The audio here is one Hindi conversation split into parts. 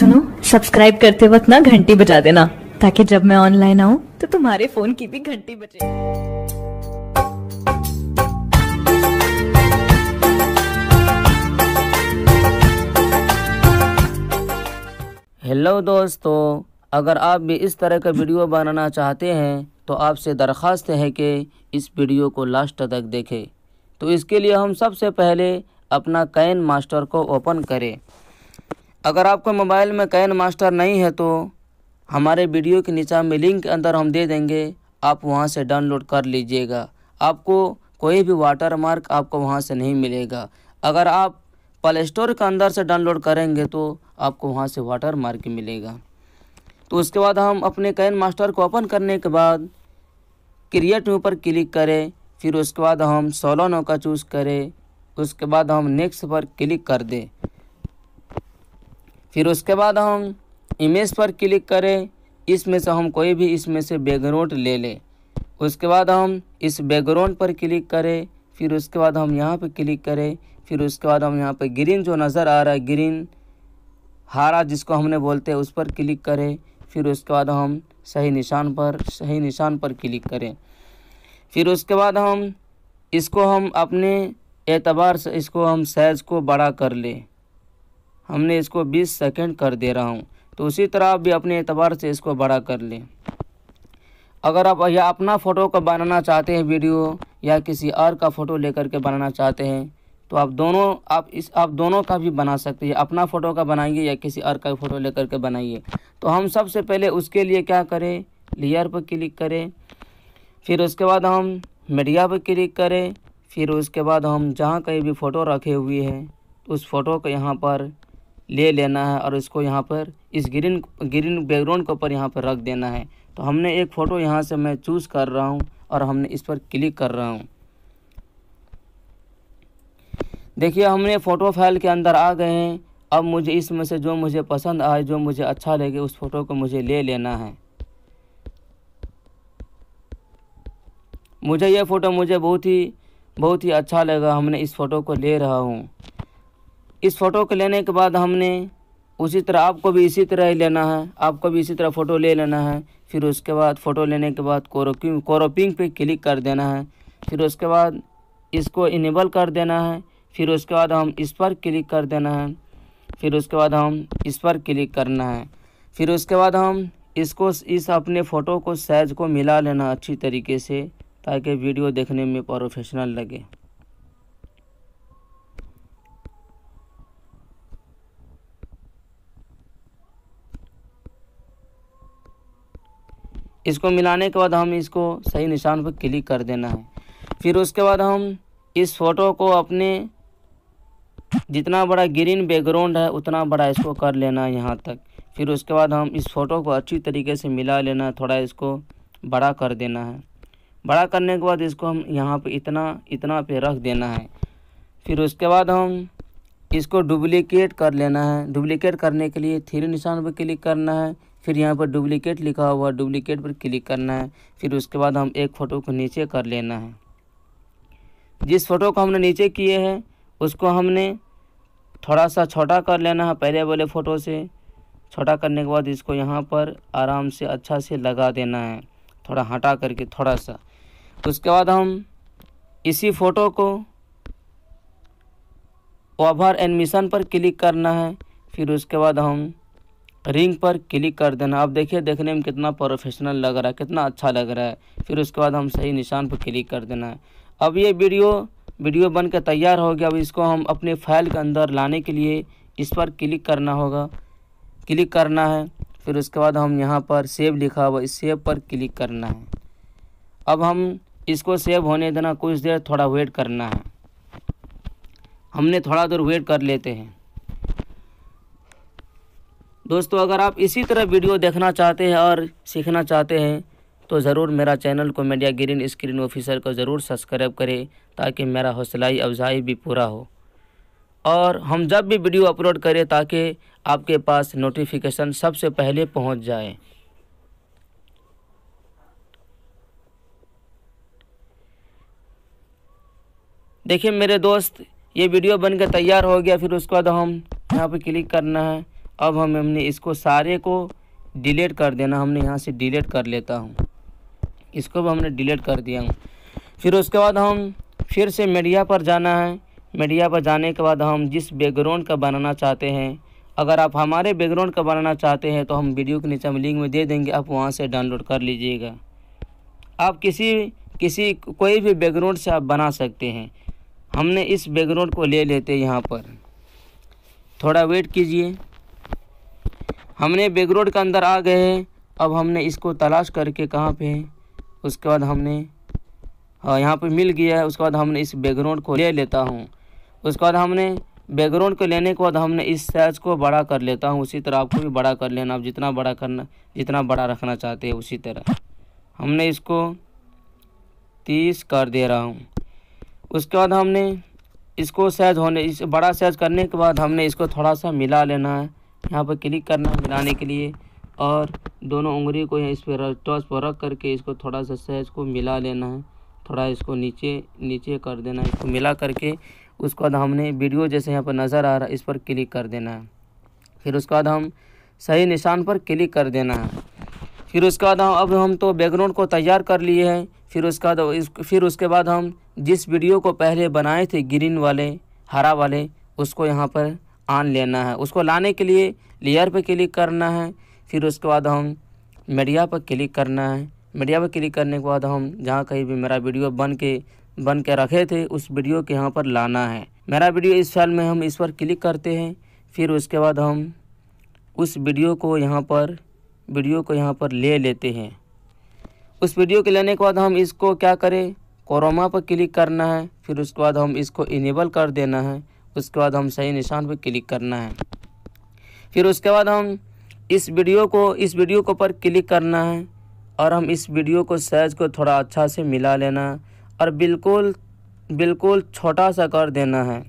सुनो सब्सक्राइब करते वक्त ना घंटी बजा देना ताकि जब मैं ऑनलाइन आऊँ तो तुम्हारे फोन की भी घंटी बजे हेलो दोस्तों अगर आप भी इस तरह का वीडियो बनाना चाहते हैं तो आपसे दरख्वास्त है कि इस वीडियो को लास्ट तक देखें तो इसके लिए हम सबसे पहले अपना कैन मास्टर को ओपन करें अगर आपके मोबाइल में कैन मास्टर नहीं है तो हमारे वीडियो के नीचे में लिंक के अंदर हम दे देंगे आप वहाँ से डाउनलोड कर लीजिएगा आपको कोई भी वाटर मार्क आपको वहाँ से नहीं मिलेगा अगर आप प्ले स्टोर के अंदर से डाउनलोड करेंगे तो आपको वहाँ से वाटर मार्क मिलेगा तो उसके बाद हम अपने कैन मास्टर को ओपन करने के बाद क्रिएट में ऊपर क्लिक करें फिर उसके बाद हम सोलो का चूज़ करें उसके बाद हम नेक्स्ट पर क्लिक कर दें फिर उसके बाद हम इमेज पर क्लिक करें इसमें से हम कोई भी इसमें से बैकग्राउंड ले लें उसके बाद हम इस बैकग्राउंड पर क्लिक करें फिर उसके बाद हम यहाँ पर क्लिक करें फिर उसके बाद हम यहाँ पर ग्रीन जो नज़र आ रहा है ग्रीन हारा जिसको हमने बोलते हैं उस पर क्लिक करें फिर उसके बाद हम सही निशान पर सही निशान पर क्लिक करें फिर उसके बाद हम इसको हम अपने एतबार से इसको हम साइज़ को बड़ा कर लें हमने इसको 20 सेकंड कर दे रहा हूँ तो उसी तरह आप भी अपने एतबार से इसको बड़ा कर लें अगर आप या अपना फ़ोटो का बनाना चाहते हैं वीडियो या किसी और का फ़ोटो लेकर के बनाना चाहते हैं तो आप दोनों आप इस आप दोनों का भी बना सकते हैं अपना फ़ोटो का बनाइए या किसी और का फ़ोटो लेकर के बनाइए तो हम सबसे पहले उसके लिए क्या करें लेयर पर क्लिक करें फिर उसके बाद हम मीडिया पर क्लिक करें फिर उसके बाद हम जहाँ कहीं भी फ़ोटो रखे हुए हैं उस फ़ोटो को यहाँ पर ले लेना है और इसको यहाँ पर इस ग्रीन ग्रीन बैकग्राउंड के ऊपर यहाँ पर रख देना है तो हमने एक फ़ोटो यहाँ से मैं चूज़ कर रहा हूँ और हमने इस पर क्लिक कर रहा हूँ देखिए हमने फ़ोटो फाइल के अंदर आ गए हैं अब मुझे इसमें से जो मुझे पसंद आए जो मुझे अच्छा लगे उस फ़ोटो को मुझे ले लेना है मुझे यह फ़ोटो मुझे बहुत ही बहुत ही अच्छा लगा हमने इस फ़ोटो को ले रहा हूँ इस फ़ोटो को लेने के बाद हमने उसी तरह आपको भी इसी तरह ही लेना है आपको भी इसी तरह फ़ोटो ले लेना है फिर उसके बाद फ़ोटो लेने के बाद कोरोपिंग कोरोपिंग पे क्लिक कर देना है फिर उसके बाद इसको इनेबल कर देना है फिर उसके बाद हम इस पर क्लिक कर देना है फिर उसके बाद हम इस पर क्लिक करना है फिर उसके बाद हम इसको इस अपने फ़ोटो को साइज़ को मिला लेना अच्छी तरीके से ताकि वीडियो देखने में प्रोफेशनल लगे इसको मिलाने के बाद हम इसको सही निशान पर क्लिक कर देना है फिर उसके बाद हम इस फ़ोटो को अपने जितना बड़ा ग्रीन बैकग्राउंड है उतना बड़ा इसको कर लेना है यहाँ तक फिर उसके बाद हम इस फ़ोटो को अच्छी तरीके से मिला लेना है थोड़ा इसको बड़ा कर देना है बड़ा करने के बाद इसको हम यहाँ पर इतना इतना पे रख देना है फिर उसके बाद हम इसको डुप्लिकेट कर लेना है डुप्लिकेट करने के लिए थ्री निशान पर क्लिक करना है फिर यहाँ पर डुप्लीकेट लिखा हुआ है डुप्लीकेट पर क्लिक करना है फिर उसके बाद हम एक फ़ोटो को नीचे कर लेना है जिस फ़ोटो को हमने नीचे किए हैं उसको हमने थोड़ा सा छोटा कर लेना है पहले वाले फ़ोटो से छोटा करने के बाद इसको यहाँ पर आराम से अच्छा से लगा देना है थोड़ा हटा करके थोड़ा सा उसके बाद हम इसी फ़ोटो को ओवर एडमिशन पर क्लिक करना है फिर उसके बाद हम रिंग पर क्लिक कर देना अब देखिए देखने में कितना प्रोफेशनल लग रहा है कितना अच्छा लग रहा है फिर उसके बाद हम सही निशान पर क्लिक कर देना है अब ये वीडियो वीडियो बन के तैयार हो गया अब इसको हम अपने फाइल के अंदर लाने के लिए इस पर क्लिक करना होगा क्लिक करना है फिर उसके बाद हम यहाँ पर सेव लिखा हुआ इस सेव पर क्लिक करना है अब हम इसको सेव होने देना कुछ देर थोड़ा वेट करना है हमने थोड़ा देर वेट कर लेते हैं दोस्तों अगर आप इसी तरह वीडियो देखना चाहते हैं और सीखना चाहते हैं तो ज़रूर मेरा चैनल को मीडिया ग्रीन स्क्रीन ऑफिसर को ज़रूर सब्सक्राइब करें ताकि मेरा हौसलाई अफजाई भी पूरा हो और हम जब भी वीडियो अपलोड करें ताकि आपके पास नोटिफिकेशन सबसे पहले पहुंच जाए देखिए मेरे दोस्त ये वीडियो बनकर तैयार हो गया फिर उसके बाद हम यहाँ पर क्लिक करना है अब हम हमने इसको सारे को डिलीट कर देना हमने यहाँ से डिलीट कर लेता हूँ इसको भी हमने डिलीट कर दिया हूँ फिर उसके बाद हम फिर से मीडिया पर जाना है मीडिया पर जाने के बाद हम जिस बैकग्राउंड का बनाना चाहते हैं अगर आप हमारे बैकग्राउंड का बनाना चाहते हैं तो हम वीडियो के नीचे हम लिंक में दे देंगे आप वहाँ से डाउनलोड कर लीजिएगा आप किसी किसी कोई भी बैकग्राउंड से आप बना सकते हैं हमने इस बैकग्राउंड को ले लेते यहाँ पर थोड़ा वेट कीजिए हमने बैक रोड के अंदर आ गए अब हमने इसको तलाश करके कहाँ पे उसके बाद हमने हाँ यहाँ पे मिल गया है उसके बाद हमने इस बैकग्राउंड को ले लेता हूँ उसके बाद हमने बैकग्राउंड को लेने के बाद हमने इस साइज को बड़ा कर लेता हूँ उसी तरह आपको भी बड़ा कर लेना आप जितना बड़ा करना जितना बड़ा रखना चाहते हैं उसी तरह हमने इसको तीस कर दे रहा हूँ उसके बाद हमने इसको साइज होने इस बड़ा साइज करने के बाद हमने इसको थोड़ा सा मिला लेना है यहाँ पर क्लिक करना मिलाने के लिए और दोनों उंगली को इस पर टॉस पर रख करके इसको थोड़ा सा सहज को मिला लेना है थोड़ा इसको नीचे नीचे कर देना है इसको मिला करके उसके बाद हमने वीडियो जैसे यहाँ पर नज़र आ रहा है इस पर क्लिक कर देना है फिर उसके बाद हम सही निशान पर क्लिक कर देना है फिर उसके बाद हम अब हम तो बैकग्राउंड को तैयार कर लिए हैं फिर उसके बाद फिर उसके बाद हम जिस वीडियो को पहले बनाए थे ग्रीन वाले हरा वाले उसको यहाँ पर आन लेना है उसको लाने के लिए लेयर पर क्लिक करना है फिर उसके बाद हम मीडिया पर क्लिक करना है मीडिया पर क्लिक करने के बाद हम जहाँ कहीं भी मेरा वीडियो बन के बन के रखे थे उस वीडियो के यहाँ पर लाना है मेरा वीडियो इस फाइल में हम इस पर क्लिक करते हैं फिर उसके बाद हम उस वीडियो को यहाँ पर वीडियो को यहाँ पर ले लेते हैं उस वीडियो के लेने के बाद हम इसको क्या करें कोरोमा पर क्लिक करना है फिर उसके बाद हम इसको इनेबल कर देना है उसके बाद हम सही निशान पर क्लिक करना है फिर उसके बाद हम इस वीडियो को इस वीडियो को पर क्लिक करना है और हम इस वीडियो को साइज को थोड़ा अच्छा से मिला लेना है और बिल्कुल बिल्कुल छोटा सा कर देना है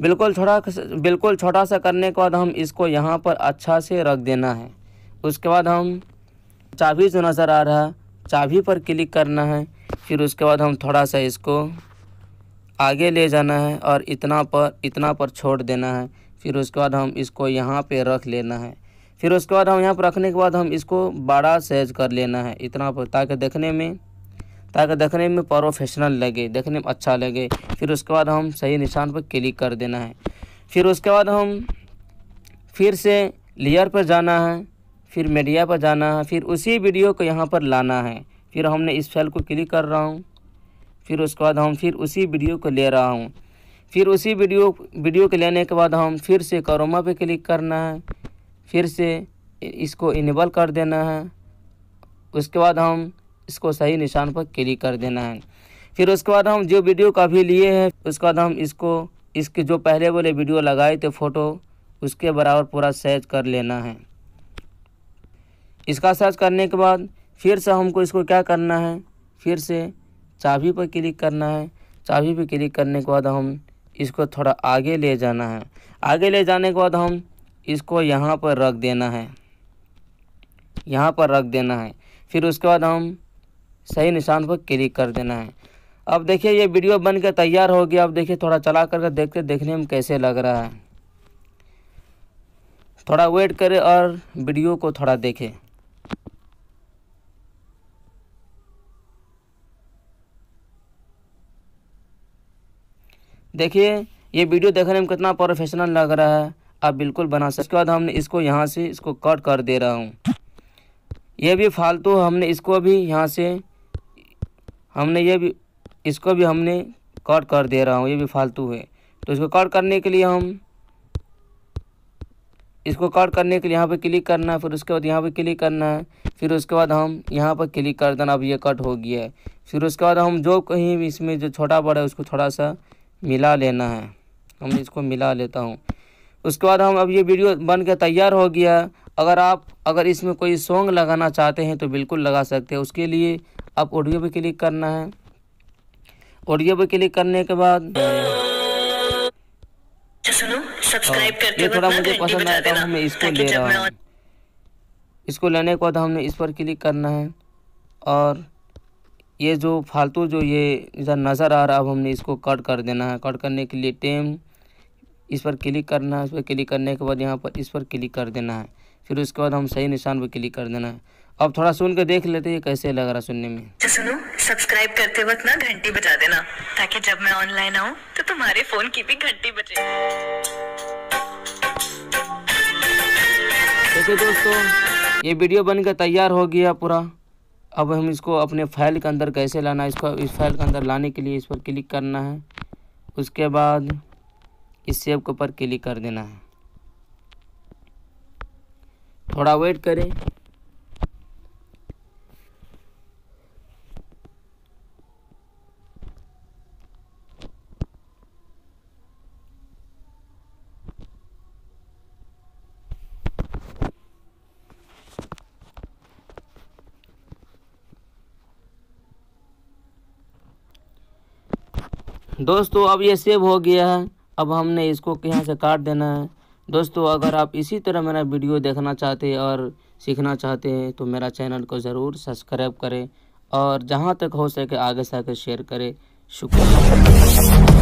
बिल्कुल छोटा बिल्कुल छोटा सा करने के बाद हम इसको यहाँ पर अच्छा से रख देना है उसके बाद हम चाबी जो नज़र आ रहा है चाबी पर क्लिक करना है फिर उसके बाद हम थोड़ा सा इसको आगे ले जाना है और इतना पर इतना पर छोड़ देना है फिर उसके बाद हम इसको यहाँ पे रख लेना है फिर उसके बाद हम यहाँ पर रखने के बाद हम इसको बड़ा सेज कर लेना है इतना पर ताकि देखने में ताकि देखने में प्रोफेशनल लगे देखने में अच्छा लगे फिर उसके बाद हम सही निशान पर क्लिक कर देना है फिर उसके बाद हम फिर से लेयर पर जाना है फिर मीडिया पर जाना है फिर उसी वीडियो को यहाँ पर लाना है फिर हमने इस फाइल को क्लिक कर रहा हूँ फिर उसके बाद हम फिर उसी वीडियो को ले रहा हूँ फिर उसी वीडियो वीडियो के लेने के बाद हम फिर से करोमा पे क्लिक करना है फिर से इसको इनेबल कर देना है उसके बाद हम इसको सही निशान पर क्लिक कर देना है फिर उसके बाद हम जो वीडियो का भी लिए हैं उसके बाद हम इसको इसके जो पहले वाले वीडियो लगाए थे फ़ोटो उसके बराबर पूरा सर्च कर लेना है इसका सर्च करने के बाद फिर से हमको इसको क्या करना है फिर से चाबी पर क्लिक करना है चाबी पर क्लिक करने के बाद हम इसको थोड़ा आगे ले जाना है आगे ले जाने के बाद हम इसको यहाँ पर रख देना है यहाँ पर रख देना है फिर उसके बाद हम सही निशान पर क्लिक कर देना है अब देखिए ये वीडियो बन के तैयार हो गया अब देखिए थोड़ा चला करके देखते देखने में कैसे लग रहा है थोड़ा वेट करें और वीडियो को थोड़ा देखें देखिए ये वीडियो देखने में कितना प्रोफेशनल लग रहा है आप बिल्कुल बना सकते उसके बाद हमने इसको यहाँ से इसको कट कर दे रहा हूँ ये भी फालतू हमने इसको भी यहाँ से हमने ये भी इसको भी हमने कट कर दे रहा हूँ ये भी फालतू है तो इसको कट करने के लिए हम इसको कट करने के लिए यहाँ पर क्लिक करना है फिर उसके बाद यहाँ पर क्लिक करना है फिर उसके बाद हम यहाँ पर क्लिक कर देना अब ये कट हो गया है फिर उसके बाद हम जो कहीं भी इसमें जो छोटा बड़ा है उसको थोड़ा सा मिला लेना है हम इसको मिला लेता हूँ उसके बाद हम अब ये वीडियो बन के तैयार हो गया अगर आप अगर इसमें कोई सॉन्ग लगाना चाहते हैं तो बिल्कुल लगा सकते हैं उसके लिए आप ऑडियो पे क्लिक करना है ऑडियो पे क्लिक करने के बाद अच्छा, हाँ, ये थोड़ा मुझे पसंद आया था हमें इसको ले रहा हूँ इसको लेने के बाद हमने इस पर क्लिक करना है और ये जो फालतू जो ये इधर नज़र आ रहा है अब हमने इसको कट कर देना है कट करने के लिए टेम इस पर क्लिक करना है इस पर क्लिक करने के बाद यहाँ पर इस पर क्लिक कर देना है फिर उसके बाद हम सही निशान पर क्लिक कर देना है अब थोड़ा सुन के देख लेते हैं कैसे लग रहा सुनने में अच्छा, सुनो सब्सक्राइब करते वक्त ना घंटी बजा देना ताकि जब मैं ऑनलाइन आऊँ तो तुम्हारे फोन की भी घंटी बजे दोस्तों ये वीडियो बनकर तैयार हो गया पूरा अब हम इसको अपने फाइल के अंदर कैसे लाना है इसको इस फाइल के अंदर लाने के लिए इस पर क्लिक करना है उसके बाद इस सेब के ऊपर क्लिक कर देना है थोड़ा वेट करें दोस्तों अब ये सेव हो गया है अब हमने इसको यहाँ से काट देना है दोस्तों अगर आप इसी तरह मेरा वीडियो देखना चाहते हैं और सीखना चाहते हैं तो मेरा चैनल को ज़रूर सब्सक्राइब करें और जहाँ तक हो सके आगे से आगे शेयर करें शुक्रिया